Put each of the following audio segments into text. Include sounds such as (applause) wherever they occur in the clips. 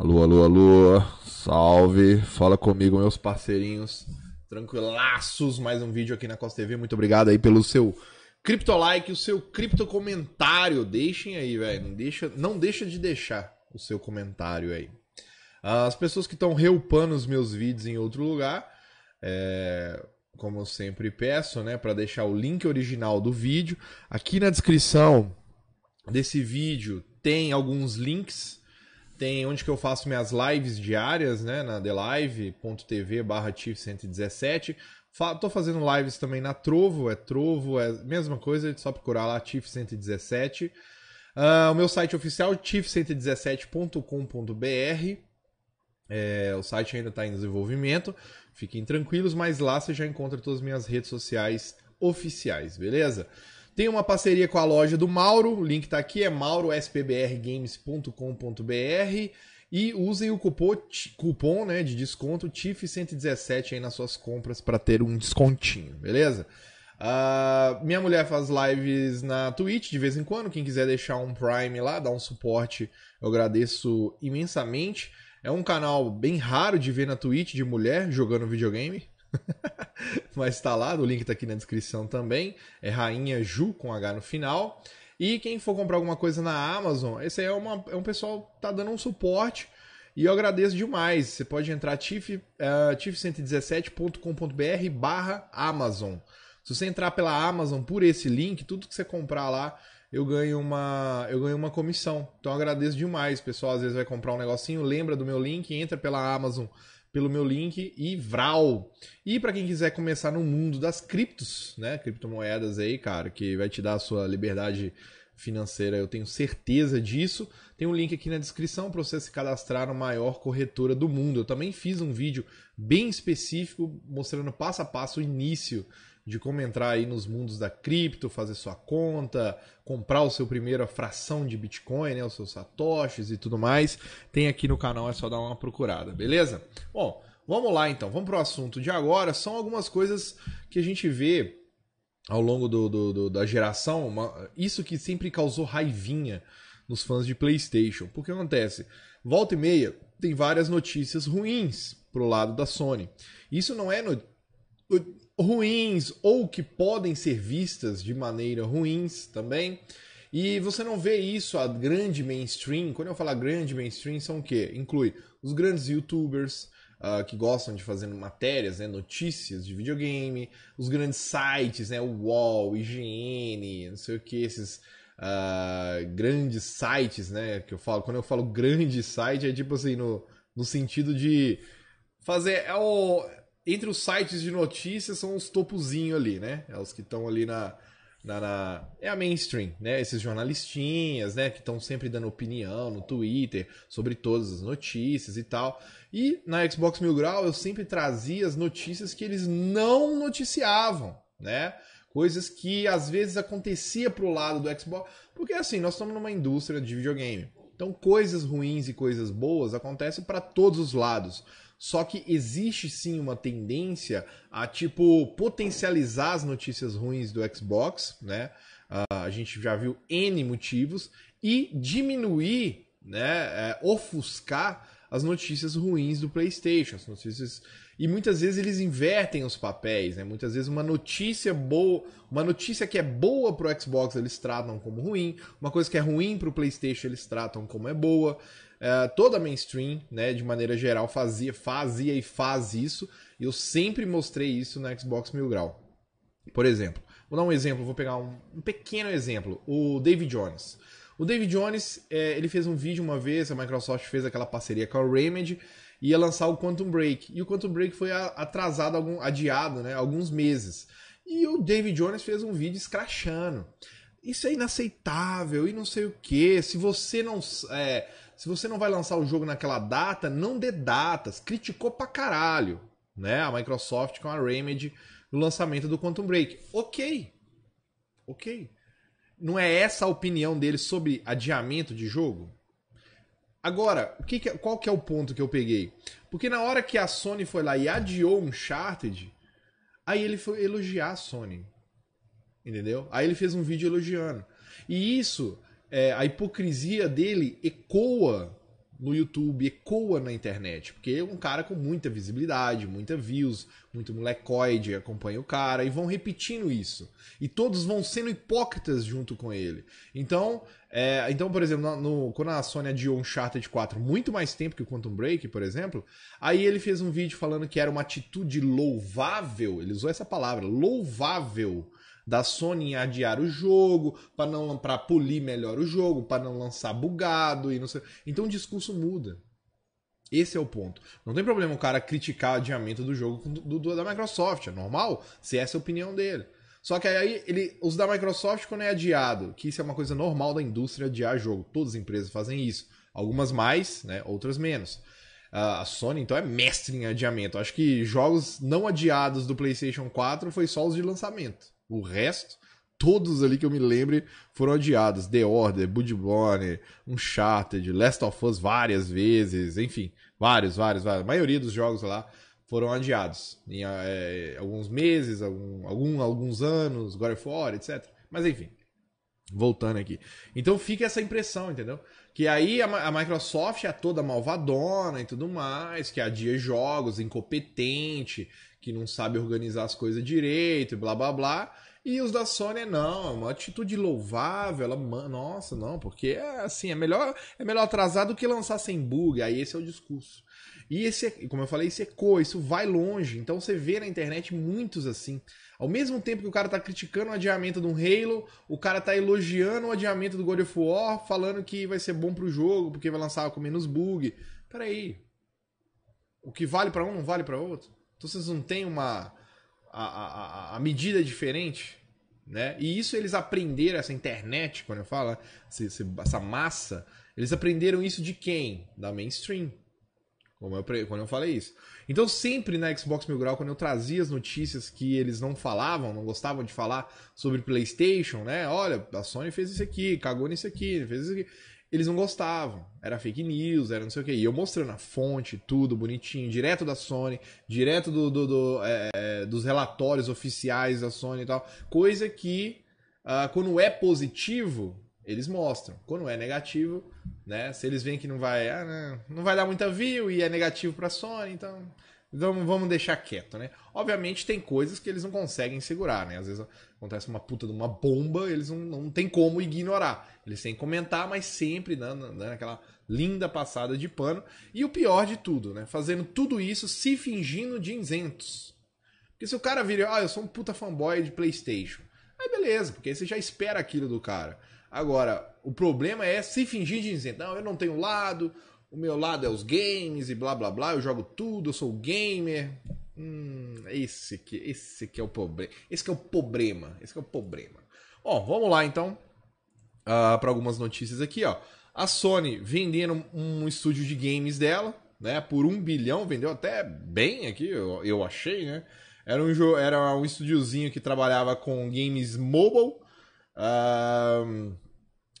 Alô, alô, alô, salve, fala comigo, meus parceirinhos, tranquilaços, mais um vídeo aqui na Costa TV, muito obrigado aí pelo seu cripto like, o seu cripto comentário, deixem aí, velho, não deixa, não deixa de deixar o seu comentário aí. As pessoas que estão reupando os meus vídeos em outro lugar, é, como eu sempre peço, né, para deixar o link original do vídeo, aqui na descrição desse vídeo tem alguns links tem onde que eu faço minhas lives diárias, né, na thelive.tv barra 117. Fa tô fazendo lives também na Trovo, é Trovo, é mesma coisa, é só procurar lá tif 117. Uh, o meu site oficial, tif 117combr É, o site ainda está em desenvolvimento, fiquem tranquilos, mas lá você já encontra todas as minhas redes sociais oficiais, beleza? Tem uma parceria com a loja do Mauro, o link está aqui, é maurospbrgames.com.br e usem o cupom, cupom né, de desconto TIF117 aí nas suas compras para ter um descontinho, beleza? Uh, minha mulher faz lives na Twitch de vez em quando. Quem quiser deixar um Prime lá, dar um suporte, eu agradeço imensamente. É um canal bem raro de ver na Twitch de mulher jogando videogame. (laughs) Mas está lá, o link está aqui na descrição também. É Rainha Ju com H no final. E quem for comprar alguma coisa na Amazon, esse aí é, uma, é um pessoal que tá dando um suporte. E eu agradeço demais. Você pode entrar tif117.com.br é, barra Amazon. Se você entrar pela Amazon por esse link, tudo que você comprar lá, eu ganho uma, eu ganho uma comissão. Então eu agradeço demais. pessoal às vezes vai comprar um negocinho, lembra do meu link, entra pela Amazon pelo meu link e Vral. E para quem quiser começar no mundo das criptos, né, criptomoedas aí, cara, que vai te dar a sua liberdade financeira, eu tenho certeza disso. Tem um link aqui na descrição para você se cadastrar na maior corretora do mundo. Eu também fiz um vídeo bem específico mostrando passo a passo o início de como entrar aí nos mundos da cripto, fazer sua conta, comprar o seu primeiro fração de Bitcoin, né, os seus satoshis e tudo mais, tem aqui no canal, é só dar uma procurada, beleza? Bom, vamos lá então, vamos para o assunto de agora. São algumas coisas que a gente vê ao longo do, do, do da geração, uma, isso que sempre causou raivinha nos fãs de PlayStation. Porque acontece, volta e meia tem várias notícias ruins pro lado da Sony. Isso não é no, ruins ou que podem ser vistas de maneira ruins também. E você não vê isso a grande mainstream. Quando eu falo grande mainstream, são o quê? Inclui os grandes youtubers uh, que gostam de fazer matérias, né, notícias de videogame, os grandes sites, né, wall IGN, não sei o que, esses uh, grandes sites, né, que eu falo. Quando eu falo grande site, é tipo assim, no, no sentido de fazer... É o, entre os sites de notícias são os topozinho ali, né? É os que estão ali na, na, na, É a mainstream, né? Esses jornalistinhas, né? Que estão sempre dando opinião no Twitter sobre todas as notícias e tal. E na Xbox Mil Grau eu sempre trazia as notícias que eles não noticiavam, né? Coisas que às vezes acontecia pro lado do Xbox. Porque assim, nós estamos numa indústria de videogame. Então coisas ruins e coisas boas acontecem para todos os lados. Só que existe sim uma tendência a tipo potencializar as notícias ruins do Xbox, né? Ah, a gente já viu N motivos, e diminuir, né, é, ofuscar as notícias ruins do PlayStation, as notícias e muitas vezes eles invertem os papéis, né? Muitas vezes uma notícia boa, uma notícia que é boa para o Xbox eles tratam como ruim, uma coisa que é ruim para o PlayStation eles tratam como é boa. É, toda mainstream, né, de maneira geral, fazia, fazia e faz isso. E eu sempre mostrei isso na Xbox Mil Grau. Por exemplo, vou dar um exemplo, vou pegar um, um pequeno exemplo, o David Jones. O David Jones, é, ele fez um vídeo uma vez, a Microsoft fez aquela parceria com a Remedy, ia lançar o Quantum Break. E o Quantum Break foi atrasado, algum, adiado, né, alguns meses. E o David Jones fez um vídeo escrachando. Isso é inaceitável e não sei o que. Se você não. É, se você não vai lançar o jogo naquela data, não dê datas. Criticou pra caralho, né? A Microsoft com a Remedy no lançamento do Quantum Break. Ok. Ok. Não é essa a opinião dele sobre adiamento de jogo? Agora, o que, que é, qual que é o ponto que eu peguei? Porque na hora que a Sony foi lá e adiou um Uncharted, aí ele foi elogiar a Sony. Entendeu? Aí ele fez um vídeo elogiando. E isso é, a hipocrisia dele ecoa no YouTube, ecoa na internet. Porque é um cara com muita visibilidade, muita views, muito molecoide, acompanha o cara e vão repetindo isso. E todos vão sendo hipócritas junto com ele. Então, é, então por exemplo, no, no, quando a Sony adiou Uncharted 4 muito mais tempo que o Quantum Break, por exemplo, aí ele fez um vídeo falando que era uma atitude louvável, ele usou essa palavra, louvável da Sony em adiar o jogo, para não para polir melhor o jogo, para não lançar bugado e não sei. Então o discurso muda. Esse é o ponto. Não tem problema o cara criticar o adiamento do jogo do, do da Microsoft, é normal, se essa é a opinião dele. Só que aí ele, os da Microsoft, quando é adiado, que isso é uma coisa normal da indústria adiar jogo. Todas as empresas fazem isso. Algumas mais, né? outras menos. A Sony, então, é mestre em adiamento. Acho que jogos não adiados do PlayStation 4 foi só os de lançamento. O resto, todos ali que eu me lembre foram adiados. The Order, Budbone, Uncharted, Last of Us várias vezes, enfim, vários, vários, vários. A maioria dos jogos lá foram adiados. Em é, alguns meses, algum, algum, alguns anos, agora fora, etc. Mas enfim, voltando aqui. Então fica essa impressão, entendeu? Que aí a, a, Microsoft é toda malvadona e tudo mais, que adia jogos, incompetente, que não sabe organizar as coisas direito, blá blá blá. E os da Sony não, é uma atitude louvável, ela, nossa, não, porque é assim, é melhor, é melhor atrasar do que lançar sem bug, aí esse é o discurso. E esse, como eu falei, isso isso vai longe. Então você vê na internet muitos assim. Ao mesmo tempo que o cara tá criticando o adiamento do Halo, o cara tá elogiando o adiamento do God of War, falando que vai ser bom pro jogo, porque vai lançar com menos bug. Peraí. O que vale para um não vale para outro? Então vocês não têm uma. A, a, a medida diferente, né? E isso eles aprenderam, essa internet, quando eu falo, essa massa, eles aprenderam isso de quem? Da mainstream. Como eu, quando eu falei isso. Então, sempre na Xbox Mil Grau, quando eu trazia as notícias que eles não falavam, não gostavam de falar sobre PlayStation, né? Olha, a Sony fez isso aqui, cagou nisso aqui, fez isso aqui eles não gostavam. Era fake news, era não sei o que. E eu mostrando a fonte, tudo bonitinho, direto da Sony, direto do, do, do é, dos relatórios oficiais da Sony e tal. Coisa que, uh, quando é positivo, eles mostram. Quando é negativo, né? Se eles veem que não vai, ah, não, né, não vai dar muita view e é negativo pra Sony, então então vamos deixar quieto, né? Obviamente tem coisas que eles não conseguem segurar, né? Às vezes acontece uma puta de uma bomba, eles não, não tem como ignorar. Eles têm que comentar, mas sempre dando, né, dando né, né, aquela linda passada de pano. E o pior de tudo, né? Fazendo tudo isso se fingindo de isentos. Porque se o cara vira, ah, eu sou um puta fanboy de Playstation. Aí beleza, porque aí você já espera aquilo do cara. Agora, o problema é se fingir de isento. Não, eu não tenho lado, o meu lado é os games e blá blá blá, eu jogo tudo, eu sou gamer. Hum, esse que, esse que é o problema. Esse que é o problema. Esse que é o problema. Ó, vamos lá então uh, ah, para algumas notícias aqui, ó. A Sony vendendo um estúdio de games dela, né, por um bilhão, vendeu até bem aqui, eu, eu achei, né? Era um, jogo, era um estúdiozinho que trabalhava com games mobile. Uh,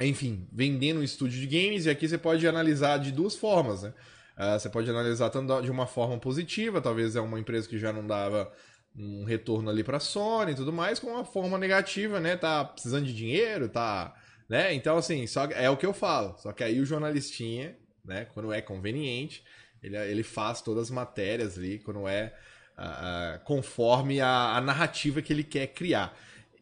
enfim, vendendo um estúdio de games, e aqui você pode analisar de duas formas, né? Uh, você pode analisar tanto de uma forma positiva, talvez é uma empresa que já não dava um retorno ali para a Sony e tudo mais, com uma forma negativa, né? Tá precisando de dinheiro, tá, né? Então assim, só é o que eu falo. Só que aí o jornalistinha, né? Quando é conveniente, ele, ele faz todas as matérias ali, quando é uh, conforme a, a narrativa que ele quer criar.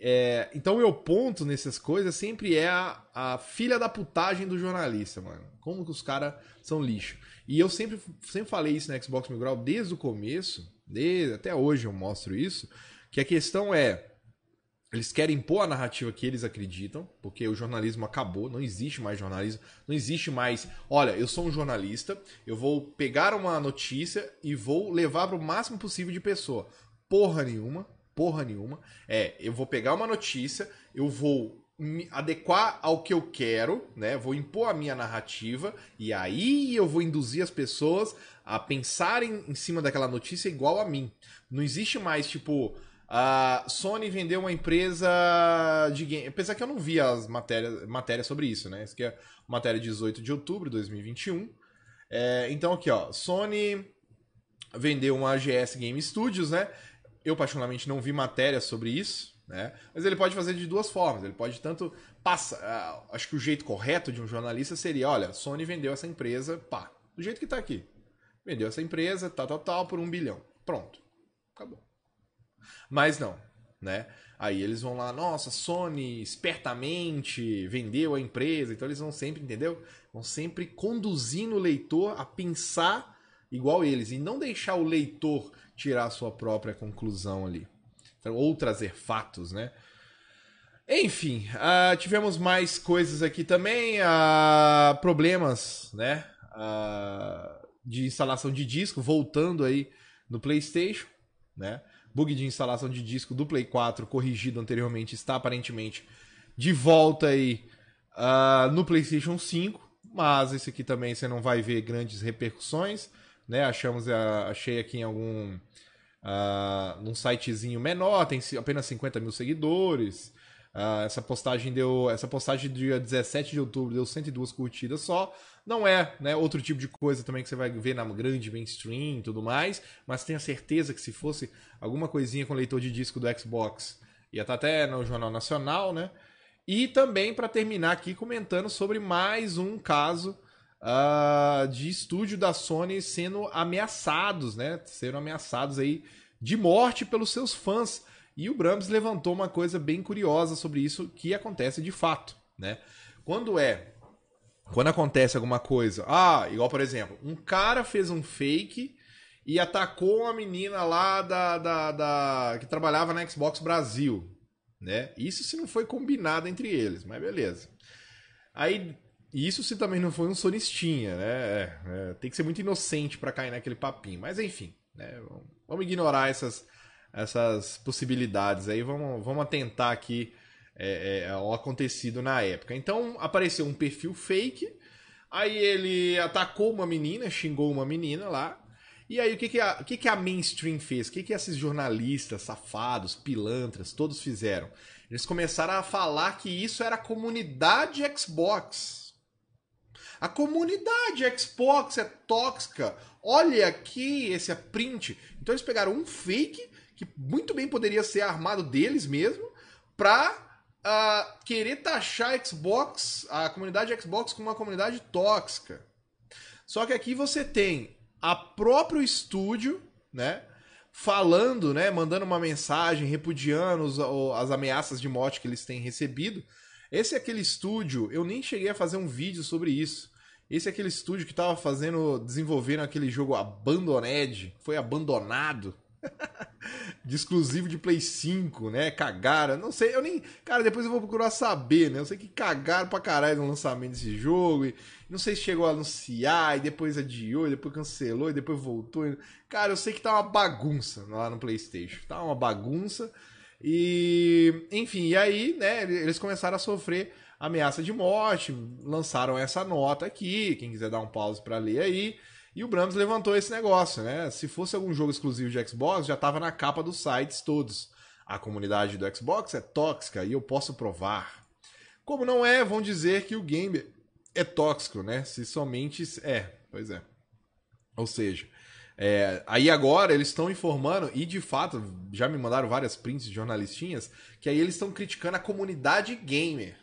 É, então, meu ponto nessas coisas sempre é a, a filha da putagem do jornalista, mano. Como que os caras são lixo. E eu sempre, sempre falei isso na Xbox Mil Grau desde o começo, desde, até hoje eu mostro isso, que a questão é, eles querem impor a narrativa que eles acreditam, porque o jornalismo acabou, não existe mais jornalismo, não existe mais. Olha, eu sou um jornalista, eu vou pegar uma notícia e vou levar para o máximo possível de pessoa. Porra nenhuma, porra nenhuma. É, eu vou pegar uma notícia, eu vou me adequar ao que eu quero, né? Vou impor a minha narrativa e aí eu vou induzir as pessoas a pensarem em cima daquela notícia igual a mim. Não existe mais tipo a Sony vendeu uma empresa de game, apesar que eu não vi as matérias matéria sobre isso, né? Isso aqui é matéria 18 de outubro de 2021. É, então aqui, ó, Sony vendeu uma AGS Game Studios, né? Eu, particularmente, não vi matéria sobre isso, né? Mas ele pode fazer de duas formas. Ele pode tanto passar. Ah, acho que o jeito correto de um jornalista seria: olha, Sony vendeu essa empresa, pá, do jeito que tá aqui. Vendeu essa empresa, tal, tal, tal, por um bilhão. Pronto. Acabou. Mas não, né? Aí eles vão lá, nossa, Sony espertamente vendeu a empresa. Então eles vão sempre, entendeu? Vão sempre conduzindo o leitor a pensar igual eles e não deixar o leitor tirar a sua própria conclusão ali então, ou trazer fatos, né? Enfim, uh, tivemos mais coisas aqui também, uh, problemas, né? Uh, de instalação de disco, voltando aí no PlayStation, né? Bug de instalação de disco do Play 4, corrigido anteriormente, está aparentemente de volta aí no PlayStation 5, mas esse aqui também você não vai ver grandes repercussões né? Achamos, eh, achei aqui em algum. Uh, num sitezinho menor, tem apenas 50 mil seguidores. Uh, essa postagem deu. Essa postagem dia 17 de outubro deu 102 curtidas só. Não é né, outro tipo de coisa também que você vai ver na grande mainstream e tudo mais. Mas tenha certeza que se fosse alguma coisinha com leitor de disco do Xbox, ia estar tá até no Jornal Nacional, né? E também para terminar aqui comentando sobre mais um caso uh, de estúdio da Sony sendo ameaçados, né? Sendo ameaçados aí de morte pelos seus fãs. E o Brams levantou uma coisa bem curiosa sobre isso que acontece de fato, né? Quando é quando acontece alguma coisa, ah, igual por exemplo, um cara fez um fake e atacou uma menina lá da, da, da que trabalhava na Xbox Brasil, né? Isso se não foi combinado entre eles, mas beleza. Aí isso se também não foi um sonistinha, né? É, é, tem que ser muito inocente para cair naquele papinho. Mas enfim, né? vamos ignorar essas, essas possibilidades aí, vamos, vamos atentar aqui é, é, ao acontecido na época. Então apareceu um perfil fake, aí ele atacou uma menina, xingou uma menina lá. E aí, o que, que, a, o que, que a mainstream fez? O que, que esses jornalistas, safados, pilantras, todos fizeram? Eles começaram a falar que isso era comunidade Xbox. A comunidade Xbox é tóxica. Olha aqui, esse é print. Então eles pegaram um fake, que muito bem poderia ser armado deles mesmo, para uh, ah, querer taxar a Xbox, a comunidade Xbox, como uma comunidade tóxica. Só que aqui você tem a próprio estúdio, né? Falando, né? Mandando uma mensagem, repudiando os, as ameaças de morte que eles têm recebido esse é aquele estúdio, eu nem cheguei a fazer um vídeo sobre isso. Esse é aquele estúdio que tava fazendo, desenvolvendo aquele jogo Abandoned, foi abandonado. (laughs) de exclusivo de Play 5, né? Cagaram, não sei, eu nem. Cara, depois eu vou procurar saber, né? Eu sei que cagaram pra caralho no lançamento desse jogo. E não sei se chegou a anunciar, e depois adiou, e depois cancelou, e depois voltou. E... Cara, eu sei que tá uma bagunça lá no PlayStation. Tá uma bagunça. E, enfim, e aí, né, eles começaram a sofrer ameaça de morte, lançaram essa nota aqui, quem quiser dar um pause para ler aí. E o Brahms levantou esse negócio, né? Se fosse algum jogo exclusivo de Xbox, já estava na capa dos sites todos. A comunidade do Xbox é tóxica e eu posso provar. Como não é, vão dizer que o game é tóxico, né? Se somente é, pois é. Ou seja, é, aí agora eles estão informando, e de fato, já me mandaram várias prints de jornalistinhas, que aí eles estão criticando a comunidade gamer.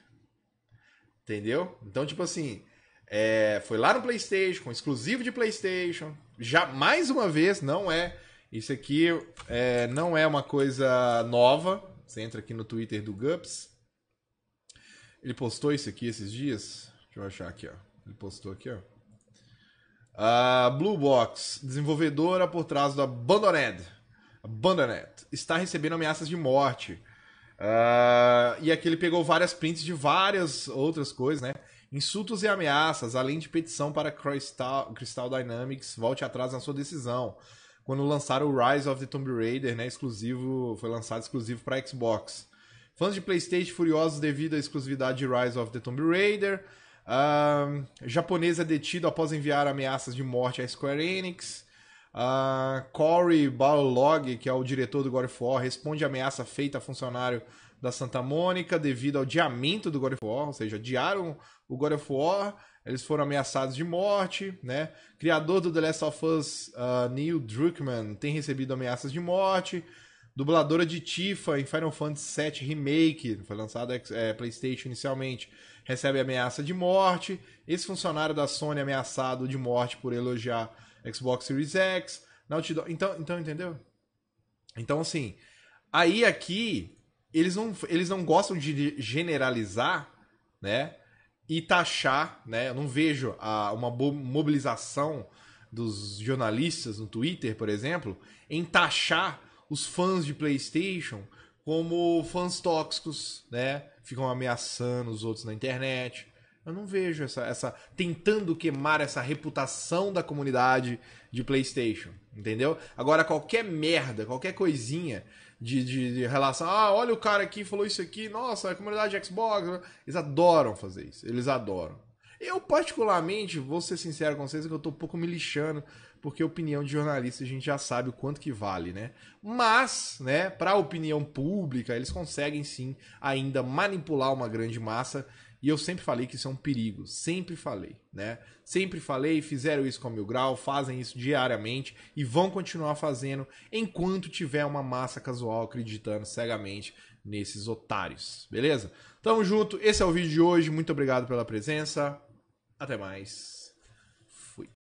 Entendeu? Então, tipo assim, é, foi lá no PlayStation, exclusivo de PlayStation. Já, mais uma vez, não é. Isso aqui é, não é uma coisa nova. Você entra aqui no Twitter do Gups. Ele postou isso aqui esses dias. Deixa eu achar aqui, ó. Ele postou aqui, ó. A Blue Box, desenvolvedora por trás da abandoned, Bandoned está recebendo ameaças de morte. Uh, e aqui ele pegou várias prints de várias outras coisas, né? Insultos e ameaças, além de petição para Crystal, Crystal Dynamics volte atrás na sua decisão. Quando lançaram o Rise of the Tomb Raider, né, exclusivo, foi lançado exclusivo para Xbox. Fãs de PlayStation furiosos devido à exclusividade de Rise of the Tomb Raider. Uh, japonês é detido após enviar ameaças de morte à Square Enix. Uh, Corey Balog, que é o diretor do God of War, responde à ameaça feita a funcionário da Santa Mônica devido ao diamento do God of War, ou seja, adiaram o God of War, eles foram ameaçados de morte, né? Criador do The Last of Us, uh, Neil Druckmann, tem recebido ameaças de morte dubladora de Tifa em Final Fantasy VII Remake, foi lançado é, PlayStation inicialmente, recebe ameaça de morte. Esse funcionário da Sony ameaçado de morte por elogiar Xbox Series X. Naughty Dog. Então, então entendeu? Então, assim, aí aqui eles não, eles não gostam de generalizar, né? E taxar, né? Eu não vejo a, uma mobilização dos jornalistas no Twitter, por exemplo, em taxar os fãs de PlayStation como fãs tóxicos, né? Ficam ameaçando os outros na internet. Eu não vejo essa, essa tentando queimar essa reputação da comunidade de PlayStation, entendeu? Agora qualquer merda, qualquer coisinha de, de, de, relação, ah, olha o cara aqui falou isso aqui, nossa, a comunidade Xbox, eles adoram fazer isso, eles adoram. Eu, particularmente, vou ser sincero com vocês que eu tô um pouco me lixando, porque opinião de jornalista a gente já sabe o quanto que vale, né? Mas, né, para a opinião pública, eles conseguem sim ainda manipular uma grande massa. E eu sempre falei que isso é um perigo, sempre falei, né? Sempre falei, fizeram isso com a Mil Grau, fazem isso diariamente e vão continuar fazendo enquanto tiver uma massa casual acreditando cegamente nesses otários, beleza? Tamo junto. Esse é o vídeo de hoje. Muito obrigado pela presença. Até mais.